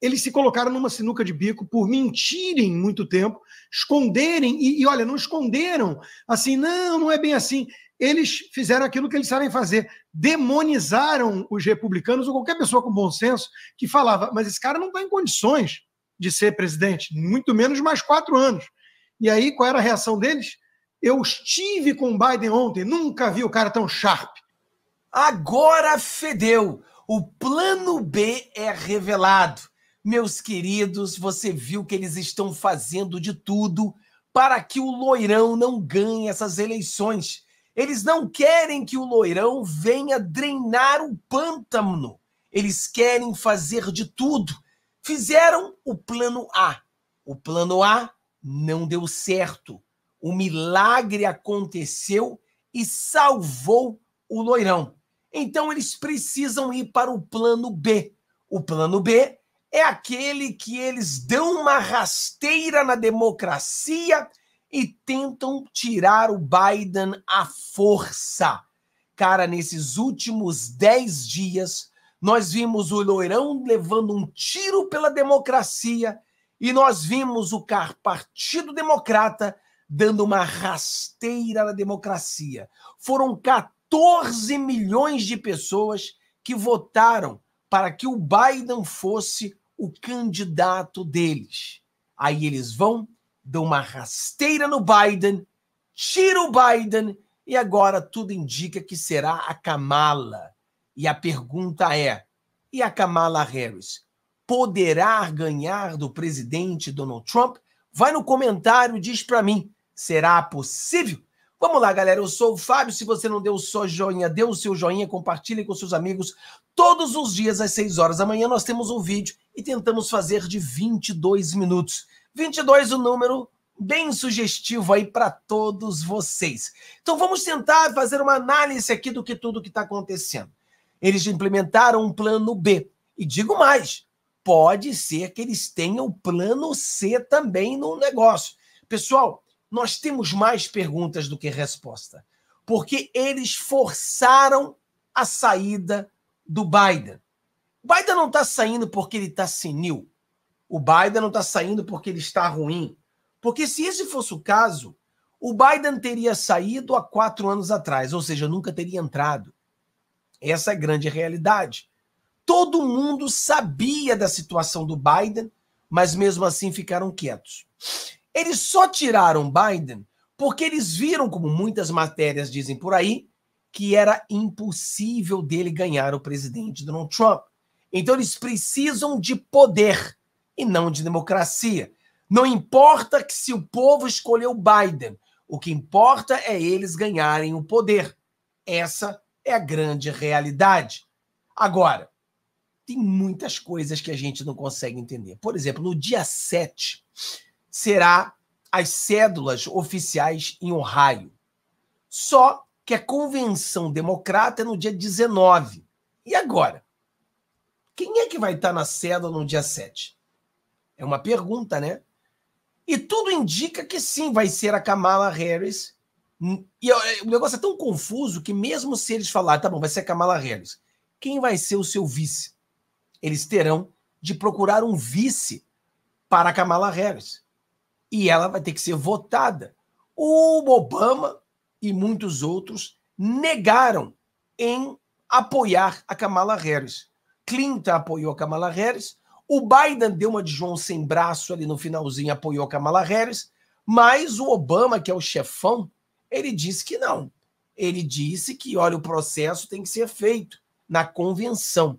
eles se colocaram numa sinuca de bico por mentirem muito tempo, esconderem, e, e, olha, não esconderam assim, não, não é bem assim. Eles fizeram aquilo que eles sabem fazer, demonizaram os republicanos ou qualquer pessoa com bom senso que falava, mas esse cara não está em condições de ser presidente, muito menos mais quatro anos. E aí, qual era a reação deles? Eu estive com o Biden ontem, nunca vi o cara tão sharp. Agora fedeu! O plano B é revelado. Meus queridos, você viu que eles estão fazendo de tudo para que o loirão não ganhe essas eleições. Eles não querem que o loirão venha drenar o pântano. Eles querem fazer de tudo. Fizeram o plano A. O plano A não deu certo. O milagre aconteceu e salvou o loirão. Então eles precisam ir para o plano B. O plano B é aquele que eles dão uma rasteira na democracia e tentam tirar o Biden à força. Cara, nesses últimos dez dias, nós vimos o Loirão levando um tiro pela democracia e nós vimos o car Partido Democrata dando uma rasteira na democracia. Foram 14 milhões de pessoas que votaram para que o Biden fosse o candidato deles. Aí eles vão, dão uma rasteira no Biden, tira o Biden e agora tudo indica que será a Kamala. E a pergunta é: e a Kamala Harris poderá ganhar do presidente Donald Trump? Vai no comentário, diz para mim, será possível? Vamos lá, galera. Eu sou o Fábio. Se você não deu o seu joinha, dê o seu joinha, compartilhe com seus amigos. Todos os dias às 6 horas da manhã nós temos um vídeo e tentamos fazer de 22 minutos. 22 o número bem sugestivo aí para todos vocês. Então vamos tentar fazer uma análise aqui do que tudo que está acontecendo. Eles implementaram um plano B. E digo mais, pode ser que eles tenham plano C também no negócio. Pessoal, nós temos mais perguntas do que resposta, porque eles forçaram a saída do Biden. O Biden não está saindo porque ele está senil. O Biden não está saindo porque ele está ruim. Porque se esse fosse o caso, o Biden teria saído há quatro anos atrás, ou seja, nunca teria entrado. Essa é a grande realidade. Todo mundo sabia da situação do Biden, mas mesmo assim ficaram quietos. Eles só tiraram Biden porque eles viram, como muitas matérias dizem por aí, que era impossível dele ganhar o presidente Donald Trump. Então eles precisam de poder e não de democracia. Não importa que se o povo escolheu Biden, o que importa é eles ganharem o poder. Essa é a grande realidade. Agora, tem muitas coisas que a gente não consegue entender. Por exemplo, no dia 7, será as cédulas oficiais em Ohio. Só que a convenção democrata é no dia 19. E agora? Quem é que vai estar na cédula no dia 7? É uma pergunta, né? E tudo indica que sim, vai ser a Kamala Harris. E é, o negócio é tão confuso que, mesmo se eles falarem, ah, tá bom, vai ser a Kamala Harris, quem vai ser o seu vice? Eles terão de procurar um vice para a Kamala Harris e ela vai ter que ser votada. O Obama e muitos outros negaram em apoiar a Kamala Harris. Clinton apoiou a Kamala Harris, o Biden deu uma de João sem braço ali no finalzinho, apoiou a Kamala Harris, mas o Obama, que é o chefão, ele disse que não. Ele disse que, olha, o processo tem que ser feito na convenção.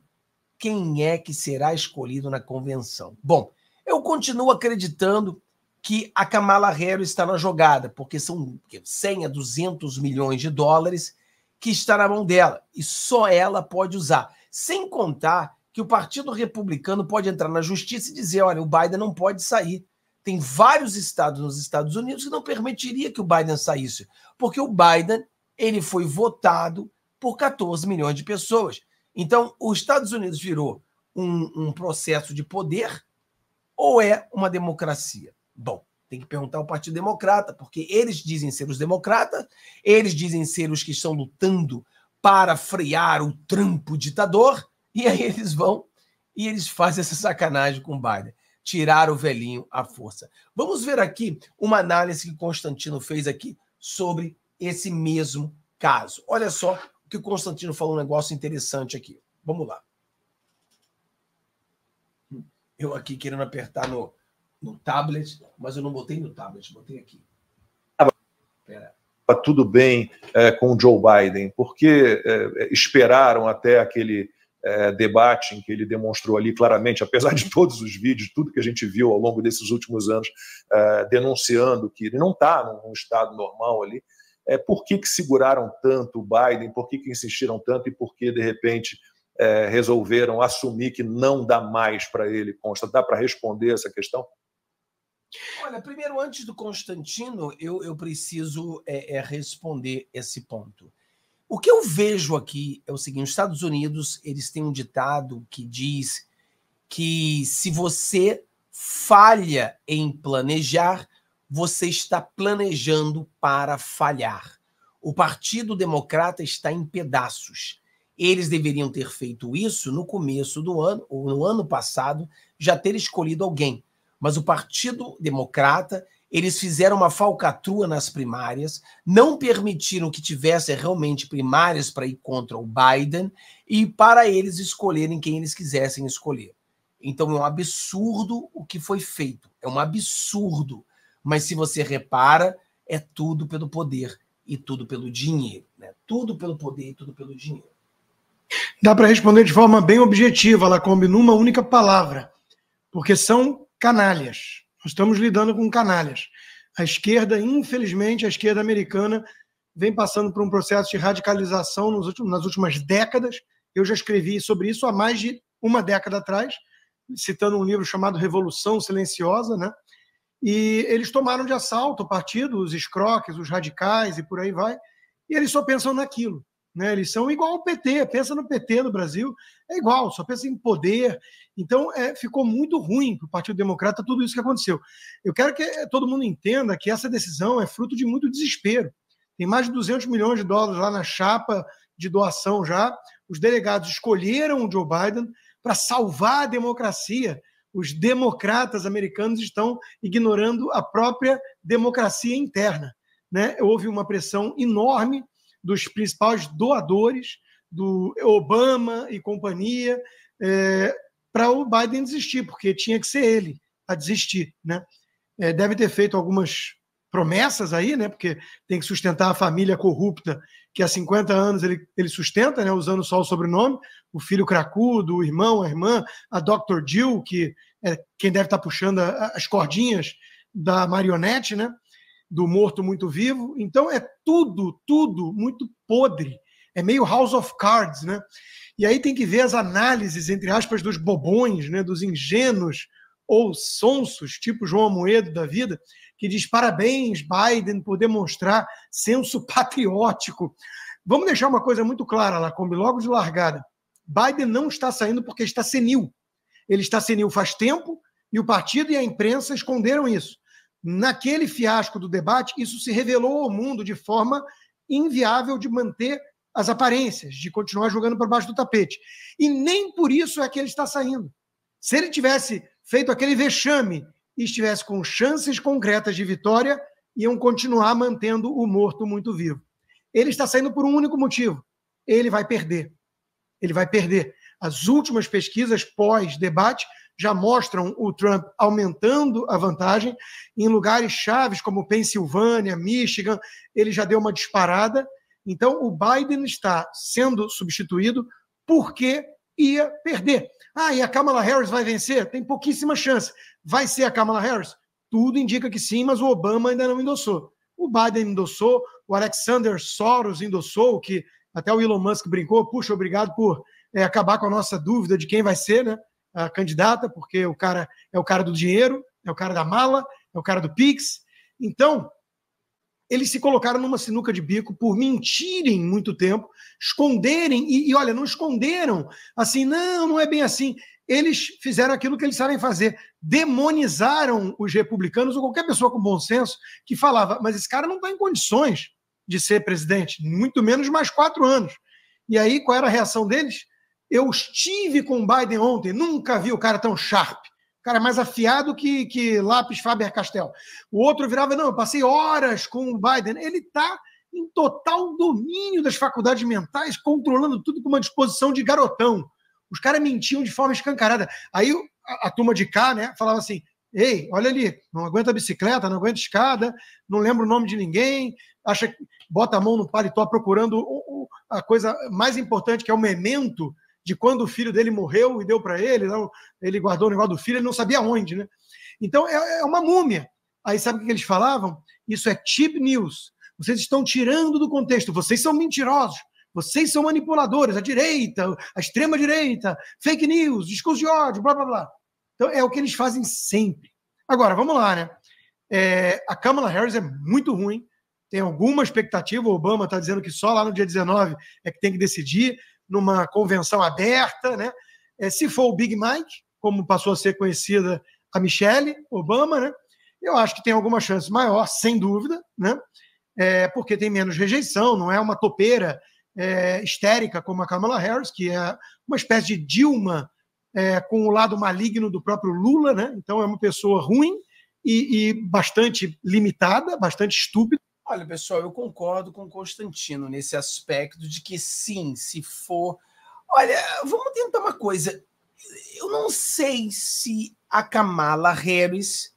Quem é que será escolhido na convenção? Bom, eu continuo acreditando que a Kamala Harris está na jogada, porque são 100 a 200 milhões de dólares que está na mão dela e só ela pode usar. Sem contar que o Partido Republicano pode entrar na justiça e dizer: olha, o Biden não pode sair. Tem vários estados nos Estados Unidos que não permitiria que o Biden saísse, porque o Biden ele foi votado por 14 milhões de pessoas. Então, os Estados Unidos virou um, um processo de poder ou é uma democracia? Bom, tem que perguntar ao Partido Democrata, porque eles dizem ser os democratas, eles dizem ser os que estão lutando para frear o trampo ditador, e aí eles vão e eles fazem essa sacanagem com o Biden. Tirar o velhinho à força. Vamos ver aqui uma análise que Constantino fez aqui sobre esse mesmo caso. Olha só o que o Constantino falou, um negócio interessante aqui. Vamos lá. Eu aqui querendo apertar no, no tablet, mas eu não botei no tablet, botei aqui. Tá Pera. Tá tudo bem é, com o Joe Biden, porque é, é, esperaram até aquele é, debate em que ele demonstrou ali claramente, apesar de todos os vídeos, tudo que a gente viu ao longo desses últimos anos, é, denunciando que ele não está num estado normal ali. É, por que, que seguraram tanto o Biden, por que, que insistiram tanto e por que, de repente, é, resolveram assumir que não dá mais para ele, Consta? Dá para responder essa questão? Olha, primeiro, antes do Constantino, eu, eu preciso é, é, responder esse ponto. O que eu vejo aqui é o seguinte: os Estados Unidos eles têm um ditado que diz que se você falha em planejar, você está planejando para falhar. O Partido Democrata está em pedaços. Eles deveriam ter feito isso no começo do ano, ou no ano passado, já ter escolhido alguém mas o Partido Democrata eles fizeram uma falcatrua nas primárias, não permitiram que tivesse realmente primárias para ir contra o Biden e para eles escolherem quem eles quisessem escolher. Então é um absurdo o que foi feito, é um absurdo. Mas se você repara, é tudo pelo poder e tudo pelo dinheiro, né? Tudo pelo poder e tudo pelo dinheiro. Dá para responder de forma bem objetiva, ela combina numa única palavra, porque são canalhas. Nós estamos lidando com canalhas. A esquerda, infelizmente, a esquerda americana vem passando por um processo de radicalização últimos, nas últimas décadas. Eu já escrevi sobre isso há mais de uma década atrás, citando um livro chamado Revolução Silenciosa, né? E eles tomaram de assalto o partido, os escroques, os radicais e por aí vai, e eles só pensam naquilo. Né? Eles são igual ao PT, pensa no PT no Brasil, é igual, só pensa em poder. Então é, ficou muito ruim para o Partido Democrata tudo isso que aconteceu. Eu quero que eh, todo mundo entenda que essa decisão é fruto de muito desespero. Tem mais de 200 milhões de dólares lá na chapa de doação já. Os delegados escolheram o Joe Biden para salvar a democracia. Os democratas americanos estão ignorando a própria democracia interna. Né? Houve uma pressão enorme dos principais doadores, do Obama e companhia, é, para o Biden desistir, porque tinha que ser ele a desistir. Né? É, deve ter feito algumas promessas aí, né? porque tem que sustentar a família corrupta, que há 50 anos ele, ele sustenta, né? usando só o sobrenome, o filho cracudo, o irmão, a irmã, a Dr. Jill, que é quem deve estar tá puxando a, as cordinhas da marionete, né? do morto muito vivo. Então é tudo, tudo muito podre. É meio House of Cards, né? E aí tem que ver as análises, entre aspas, dos bobões, né? dos ingênuos ou sonsos, tipo João Moedo da vida, que diz parabéns, Biden, por demonstrar senso patriótico. Vamos deixar uma coisa muito clara, Lacombe, logo de largada. Biden não está saindo porque está senil. Ele está senil faz tempo e o partido e a imprensa esconderam isso. Naquele fiasco do debate, isso se revelou ao mundo de forma inviável de manter as aparências, de continuar jogando por baixo do tapete. E nem por isso é que ele está saindo. Se ele tivesse feito aquele vexame e estivesse com chances concretas de vitória, iam continuar mantendo o morto muito vivo. Ele está saindo por um único motivo: ele vai perder. Ele vai perder. As últimas pesquisas pós-debate já mostram o Trump aumentando a vantagem. Em lugares chaves como Pensilvânia, Michigan, ele já deu uma disparada. Então, o Biden está sendo substituído porque ia perder. Ah, e a Kamala Harris vai vencer? Tem pouquíssima chance. Vai ser a Kamala Harris? Tudo indica que sim, mas o Obama ainda não endossou. O Biden endossou, o Alexander Soros endossou, que até o Elon Musk brincou, puxa, obrigado por é, acabar com a nossa dúvida de quem vai ser, né? a candidata, porque o cara é o cara do dinheiro, é o cara da mala, é o cara do Pix. Então, eles se colocaram numa sinuca de bico por mentirem muito tempo, esconderem, e, e, olha, não esconderam assim, não, não é bem assim. Eles fizeram aquilo que eles sabem fazer, demonizaram os republicanos ou qualquer pessoa com bom senso que falava, mas esse cara não está em condições de ser presidente, muito menos mais quatro anos. E aí, qual era a reação deles? Eu estive com o Biden ontem, nunca vi o cara tão sharp. O cara é mais afiado que, que lápis Faber-Castell. O outro virava, não, eu passei horas com o Biden. Ele está em total domínio das faculdades mentais, controlando tudo com uma disposição de garotão. Os caras mentiam de forma escancarada. Aí a, a, turma de cá, né, falava assim: ei, olha ali, não aguenta bicicleta, não aguenta escada, não lembra o nome de ninguém, acha bota a mão no paletó procurando a coisa mais importante, que é o memento de quando o filho dele morreu e deu para ele, não, ele guardou o negócio do filho, ele não sabia onde, né? Então é, é uma múmia. Aí sabe o que eles falavam? Isso é cheap news. Vocês estão tirando do contexto, vocês são mentirosos. Vocês são manipuladores, a direita, a extrema-direita, fake news, discurso de ódio, blá blá blá. Então é o que eles fazem sempre. Agora, vamos lá, né? É, a Kamala Harris é muito ruim, tem alguma expectativa. O Obama está dizendo que só lá no dia 19 é que tem que decidir numa convenção aberta, né? É, se for o Big Mike, como passou a ser conhecida a Michelle Obama, né? Eu acho que tem alguma chance maior, sem dúvida, né? É, porque tem menos rejeição, não é uma topeira é, histérica como a Kamala Harris, que é uma espécie de Dilma é, com o lado maligno do próprio Lula, né? Então é uma pessoa ruim e, e bastante limitada, bastante estúpida, Olha, pessoal, eu concordo com o Constantino nesse aspecto de que sim, se for. Olha, vamos tentar uma coisa. Eu não sei se a Kamala Harris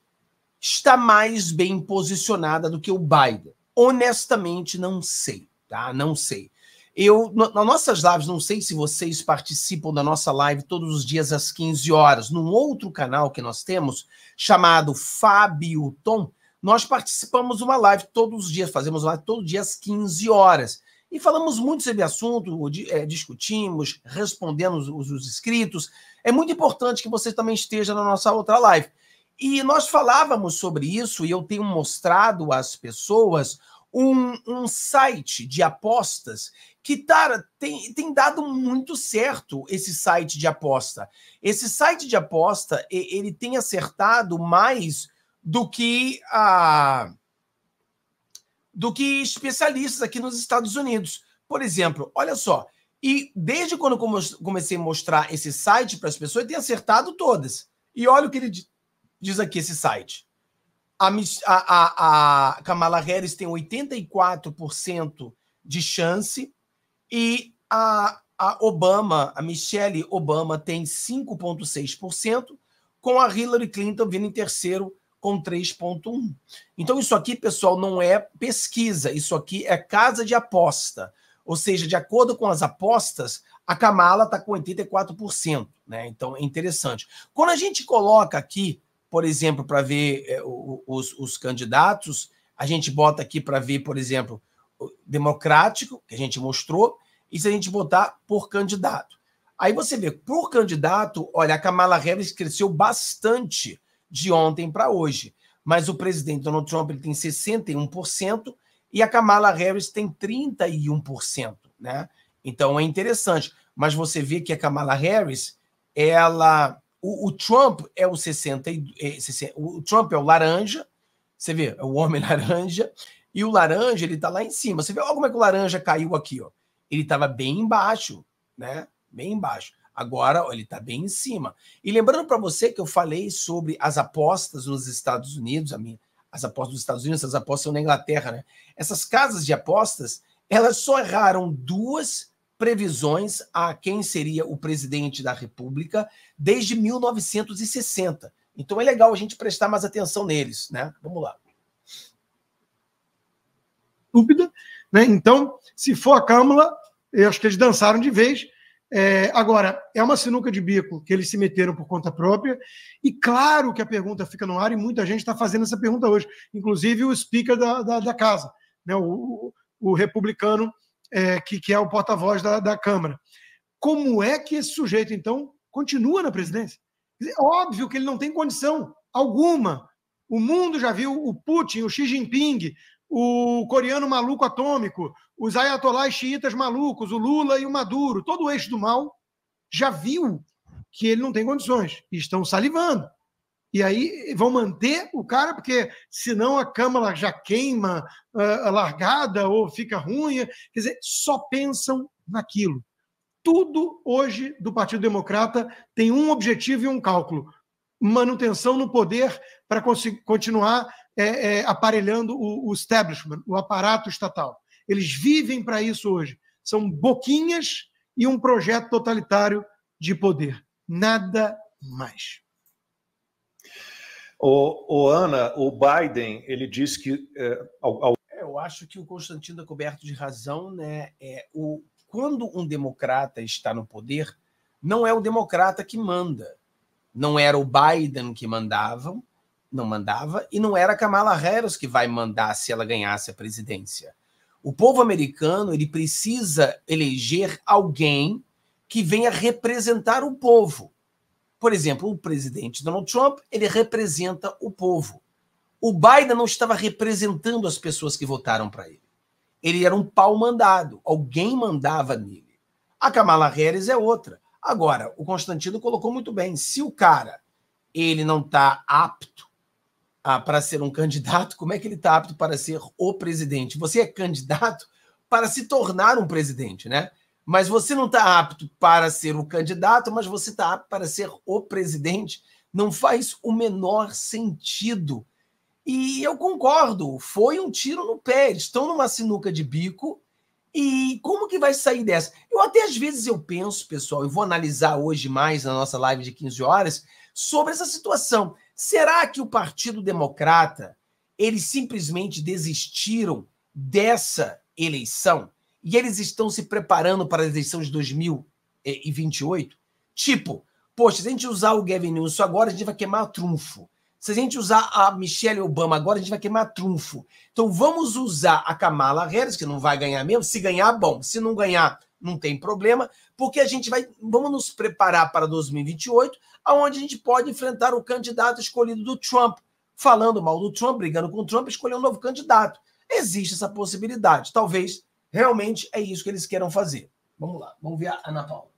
está mais bem posicionada do que o Biden. Honestamente, não sei, tá? Não sei. Eu, nas nossas lives, não sei se vocês participam da nossa live todos os dias às 15 horas, num outro canal que nós temos, chamado Fábio Tom nós participamos uma live todos os dias, fazemos live todo dia às 15 horas. E falamos muito sobre assunto, é, discutimos, respondemos os, os inscritos. É muito importante que você também esteja na nossa outra live. E nós falávamos sobre isso, e eu tenho mostrado às pessoas um, um site de apostas que tá, tem, tem dado muito certo esse site de aposta. Esse site de aposta, ele tem acertado mais do que a do que especialistas aqui nos Estados Unidos. Por exemplo, olha só, e desde quando comecei a mostrar esse site para as pessoas, tem acertado todas. E olha o que ele diz aqui, esse site. A, a, a Kamala Harris tem 84% de chance e a, a Obama, a Michelle Obama, tem 5,6%, com a Hillary Clinton vindo em terceiro com 3,1. Então, isso aqui, pessoal, não é pesquisa, isso aqui é casa de aposta. Ou seja, de acordo com as apostas, a Kamala está com 84%. Né? Então, é interessante. Quando a gente coloca aqui, por exemplo, para ver é, os, os candidatos, a gente bota aqui para ver, por exemplo, democrático, que a gente mostrou, e se a gente botar por candidato. Aí você vê, por candidato, olha, a Kamala Harris cresceu bastante de ontem para hoje. Mas o presidente Donald Trump ele tem 61% e a Kamala Harris tem 31%, né? Então é interessante, mas você vê que a Kamala Harris, ela o, o Trump é o 60, é, o Trump é o laranja, você vê, é o homem laranja, e o laranja ele está lá em cima. Você vê ó, como é que o laranja caiu aqui, ó. Ele estava bem embaixo, né? Bem embaixo. Agora ele está bem em cima. E lembrando para você que eu falei sobre as apostas nos Estados Unidos, minha, as apostas dos Estados Unidos, as apostas são na Inglaterra, né? Essas casas de apostas, elas só erraram duas previsões a quem seria o presidente da República desde 1960. Então é legal a gente prestar mais atenção neles, né? Vamos lá. Dúvida, né? Então, se for a Câmara, eu acho que eles dançaram de vez, é, agora, é uma sinuca de bico que eles se meteram por conta própria, e claro que a pergunta fica no ar, e muita gente está fazendo essa pergunta hoje, inclusive o speaker da, da, da casa, né, o, o republicano é, que, que é o porta-voz da, da Câmara. Como é que esse sujeito, então, continua na presidência? É óbvio que ele não tem condição alguma. O mundo já viu o Putin, o Xi Jinping, o coreano maluco atômico, os ayatolás xiitas malucos, o Lula e o Maduro, todo o eixo do mal, já viu que ele não tem condições e estão salivando. E aí vão manter o cara, porque senão a Câmara já queima uh, largada ou fica ruim. Quer dizer, só pensam naquilo. Tudo hoje do Partido Democrata tem um objetivo e um cálculo: manutenção no poder para continuar é, é, aparelhando o, o establishment, o aparato estatal. Eles vivem para isso hoje. São boquinhas e um projeto totalitário de poder. Nada mais. O, o Ana, o Biden, ele disse que. É, ao, ao... É, eu acho que o Constantino é coberto de razão, né? É, o, quando um democrata está no poder, não é o democrata que manda. Não era o Biden que mandava, não mandava, e não era Kamala Harris que vai mandar se ela ganhasse a presidência. O povo americano ele precisa eleger alguém que venha representar o povo. Por exemplo, o presidente Donald Trump ele representa o povo. O Biden não estava representando as pessoas que votaram para ele. Ele era um pau mandado. Alguém mandava nele. A Kamala Harris é outra. Agora, o Constantino colocou muito bem. Se o cara ele não está apto ah, para ser um candidato, como é que ele está apto para ser o presidente? Você é candidato para se tornar um presidente, né? Mas você não está apto para ser o candidato, mas você está apto para ser o presidente. Não faz o menor sentido. E eu concordo, foi um tiro no pé. Eles estão numa sinuca de bico. E como que vai sair dessa? Eu até às vezes eu penso, pessoal, e vou analisar hoje mais na nossa live de 15 horas sobre essa situação. Será que o Partido Democrata eles simplesmente desistiram dessa eleição e eles estão se preparando para a eleição de 2028? Tipo, poxa, se a gente usar o Gavin Newsom agora, a gente vai queimar trunfo. Se a gente usar a Michelle Obama agora, a gente vai queimar trunfo. Então vamos usar a Kamala Harris, que não vai ganhar mesmo. Se ganhar, bom. Se não ganhar, não tem problema, porque a gente vai vamos nos preparar para 2028, aonde a gente pode enfrentar o candidato escolhido do Trump, falando mal do Trump, brigando com o Trump, escolher um novo candidato. Existe essa possibilidade. Talvez realmente é isso que eles queiram fazer. Vamos lá, vamos ver a Ana Paula.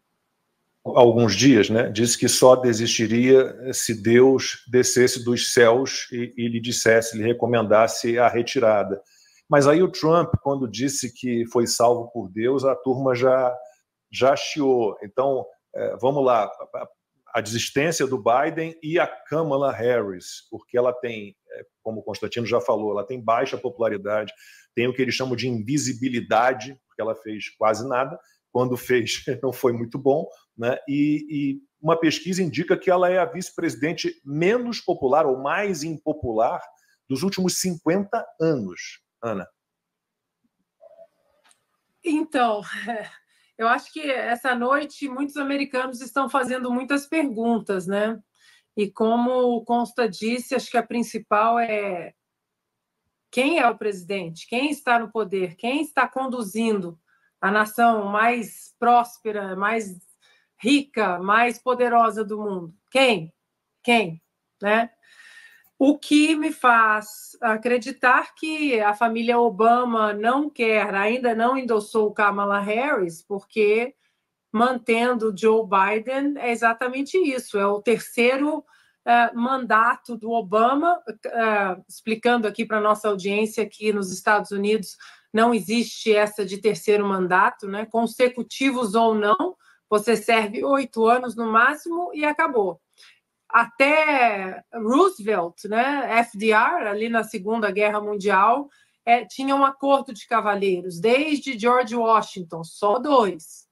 Alguns dias, né? Disse que só desistiria se Deus descesse dos céus e, e lhe dissesse, lhe recomendasse a retirada. Mas aí o Trump, quando disse que foi salvo por Deus, a turma já, já chiou. Então, é, vamos lá, a desistência do Biden e a Kamala Harris, porque ela tem, é, como o Constantino já falou, ela tem baixa popularidade, tem o que eles chamam de invisibilidade, porque ela fez quase nada, quando fez não foi muito bom, né? e, e uma pesquisa indica que ela é a vice-presidente menos popular ou mais impopular dos últimos 50 anos. Ana? Então, eu acho que essa noite muitos americanos estão fazendo muitas perguntas, né? E como o Consta disse, acho que a principal é quem é o presidente, quem está no poder, quem está conduzindo a nação mais próspera, mais rica, mais poderosa do mundo. Quem? Quem? Né? O que me faz acreditar que a família Obama não quer, ainda não endossou Kamala Harris, porque mantendo Joe Biden é exatamente isso, é o terceiro Uh, mandato do Obama, uh, explicando aqui para nossa audiência que nos Estados Unidos não existe essa de terceiro mandato, né? consecutivos ou não, você serve oito anos no máximo e acabou até Roosevelt, né, FDR, ali na Segunda Guerra Mundial, é, tinha um acordo de cavalheiros, desde George Washington, só dois.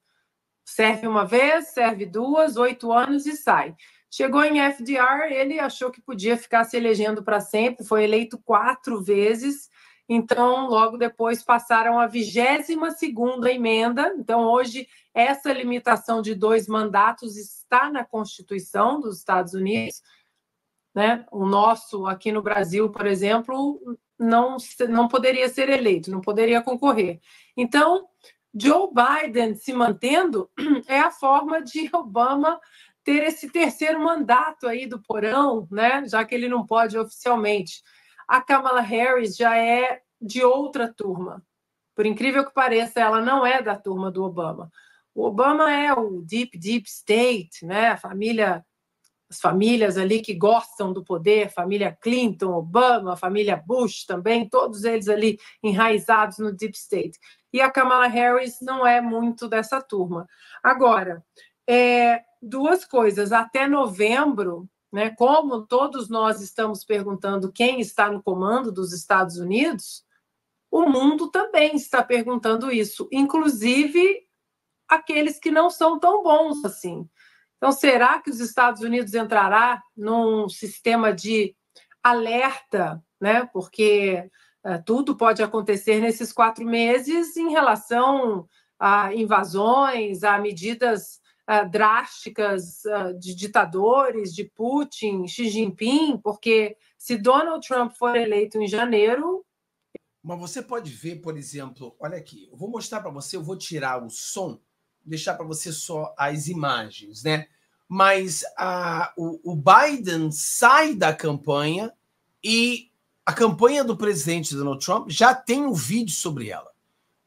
Serve uma vez, serve duas, oito anos e sai. Chegou em FDR, ele achou que podia ficar se elegendo para sempre, foi eleito quatro vezes. Então, logo depois passaram a 22 segunda emenda. Então, hoje essa limitação de dois mandatos está na Constituição dos Estados Unidos. Né? O nosso, aqui no Brasil, por exemplo, não, não poderia ser eleito, não poderia concorrer. Então, Joe Biden se mantendo é a forma de Obama ter esse terceiro mandato aí do porão, né? Já que ele não pode oficialmente. A Kamala Harris já é de outra turma. Por incrível que pareça, ela não é da turma do Obama. O Obama é o deep, deep state, né? A família, as famílias ali que gostam do poder, família Clinton, Obama, família Bush também, todos eles ali enraizados no deep state. E a Kamala Harris não é muito dessa turma. Agora, é, duas coisas. Até novembro, né? Como todos nós estamos perguntando quem está no comando dos Estados Unidos, o mundo também está perguntando isso, inclusive aqueles que não são tão bons assim. Então, será que os Estados Unidos entrará num sistema de alerta, né? Porque é, tudo pode acontecer nesses quatro meses em relação a invasões, a medidas é, drásticas é, de ditadores, de Putin, Xi Jinping, porque se Donald Trump for eleito em janeiro. Mas você pode ver, por exemplo, olha aqui, eu vou mostrar para você, eu vou tirar o som deixar para você só as imagens, né? Mas a, o, o Biden sai da campanha e a campanha do presidente Donald Trump já tem um vídeo sobre ela.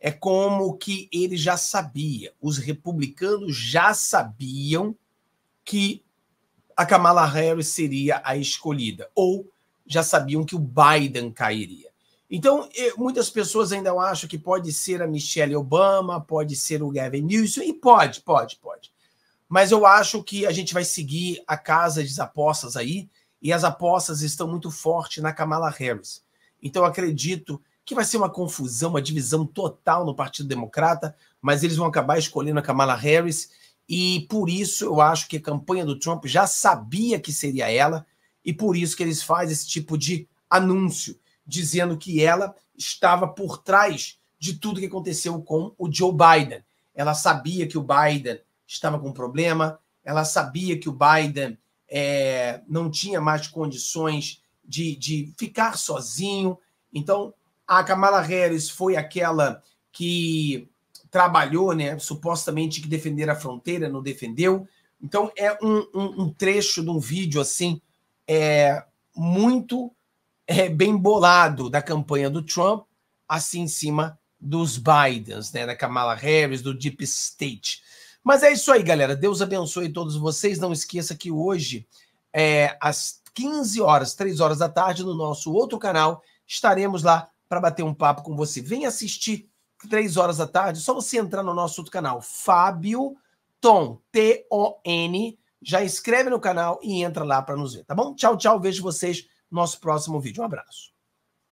É como que ele já sabia, os republicanos já sabiam que a Kamala Harris seria a escolhida, ou já sabiam que o Biden cairia. Então, muitas pessoas ainda acham que pode ser a Michelle Obama, pode ser o Gavin Newsom, e pode, pode, pode. Mas eu acho que a gente vai seguir a casa das apostas aí, e as apostas estão muito fortes na Kamala Harris. Então, eu acredito que vai ser uma confusão, uma divisão total no Partido Democrata, mas eles vão acabar escolhendo a Kamala Harris, e por isso eu acho que a campanha do Trump já sabia que seria ela, e por isso que eles fazem esse tipo de anúncio dizendo que ela estava por trás de tudo que aconteceu com o Joe Biden. Ela sabia que o Biden estava com problema, ela sabia que o Biden é, não tinha mais condições de, de ficar sozinho. Então, a Kamala Harris foi aquela que trabalhou, né, supostamente que defender a fronteira, não defendeu. Então, é um, um, um trecho de um vídeo assim, é, muito é, bem bolado da campanha do Trump, assim em cima dos Bidens, né, da Kamala Harris, do Deep State. Mas é isso aí, galera. Deus abençoe todos vocês. Não esqueça que hoje, é, às 15 horas, 3 horas da tarde, no nosso outro canal, estaremos lá para bater um papo com você. Vem assistir 3 horas da tarde, só você entrar no nosso outro canal, Fábio Tom, T-O-N. Já inscreve no canal e entra lá para nos ver, tá bom? Tchau, tchau. Vejo vocês nosso próximo vídeo. Um abraço.